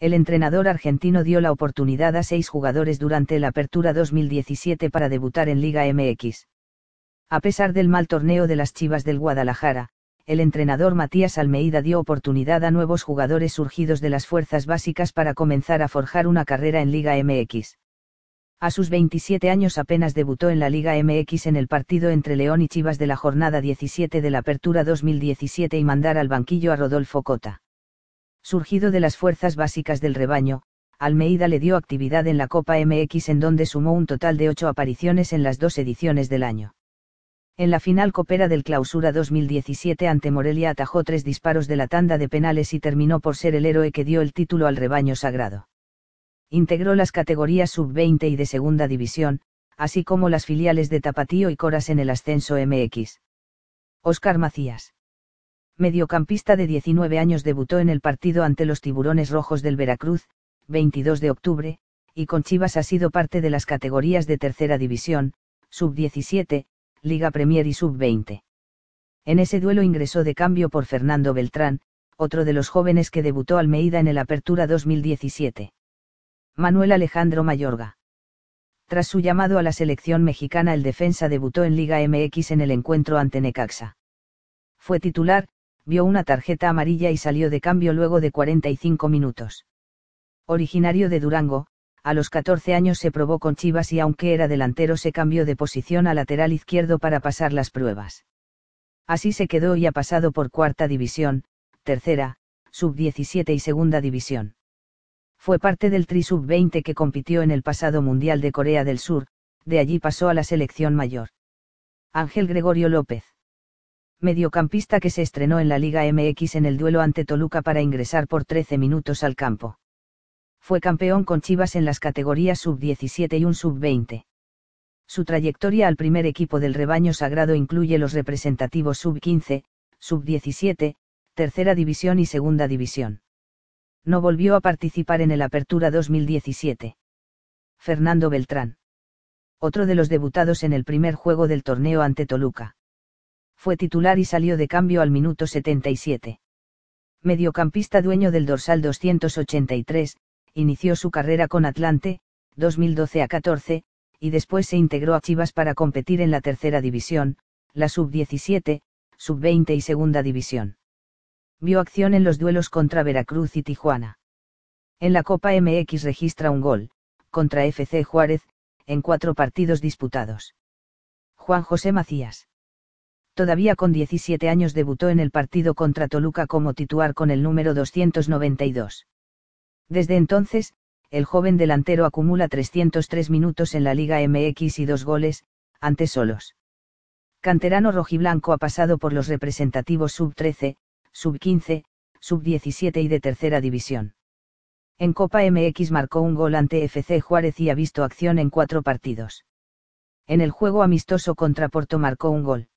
el entrenador argentino dio la oportunidad a seis jugadores durante la Apertura 2017 para debutar en Liga MX. A pesar del mal torneo de las Chivas del Guadalajara, el entrenador Matías Almeida dio oportunidad a nuevos jugadores surgidos de las fuerzas básicas para comenzar a forjar una carrera en Liga MX. A sus 27 años apenas debutó en la Liga MX en el partido entre León y Chivas de la jornada 17 de la Apertura 2017 y mandar al banquillo a Rodolfo Cota. Surgido de las fuerzas básicas del rebaño, Almeida le dio actividad en la Copa MX en donde sumó un total de ocho apariciones en las dos ediciones del año. En la final copera del clausura 2017 ante Morelia atajó tres disparos de la tanda de penales y terminó por ser el héroe que dio el título al rebaño sagrado. Integró las categorías sub-20 y de segunda división, así como las filiales de Tapatío y Coras en el ascenso MX. Oscar Macías mediocampista de 19 años debutó en el partido ante los Tiburones Rojos del Veracruz, 22 de octubre, y con Chivas ha sido parte de las categorías de Tercera División, Sub-17, Liga Premier y Sub-20. En ese duelo ingresó de cambio por Fernando Beltrán, otro de los jóvenes que debutó Almeida en el Apertura 2017. Manuel Alejandro Mayorga. Tras su llamado a la selección mexicana, el defensa debutó en Liga MX en el encuentro ante Necaxa. Fue titular, vio una tarjeta amarilla y salió de cambio luego de 45 minutos. Originario de Durango, a los 14 años se probó con Chivas y aunque era delantero se cambió de posición a lateral izquierdo para pasar las pruebas. Así se quedó y ha pasado por cuarta división, tercera, sub-17 y segunda división. Fue parte del Tri sub-20 que compitió en el pasado Mundial de Corea del Sur, de allí pasó a la selección mayor. Ángel Gregorio López mediocampista que se estrenó en la Liga MX en el duelo ante Toluca para ingresar por 13 minutos al campo. Fue campeón con Chivas en las categorías sub-17 y un sub-20. Su trayectoria al primer equipo del rebaño sagrado incluye los representativos sub-15, sub-17, tercera división y segunda división. No volvió a participar en el Apertura 2017. Fernando Beltrán. Otro de los debutados en el primer juego del torneo ante Toluca fue titular y salió de cambio al minuto 77. Mediocampista dueño del dorsal 283, inició su carrera con Atlante, 2012 a 14, y después se integró a Chivas para competir en la tercera división, la sub-17, sub-20 y segunda división. Vio acción en los duelos contra Veracruz y Tijuana. En la Copa MX registra un gol, contra FC Juárez, en cuatro partidos disputados. Juan José Macías todavía con 17 años debutó en el partido contra Toluca como titular con el número 292. Desde entonces, el joven delantero acumula 303 minutos en la Liga MX y dos goles, ante solos. Canterano rojiblanco ha pasado por los representativos sub-13, sub-15, sub-17 y de tercera división. En Copa MX marcó un gol ante FC Juárez y ha visto acción en cuatro partidos. En el juego amistoso contra Porto marcó un gol.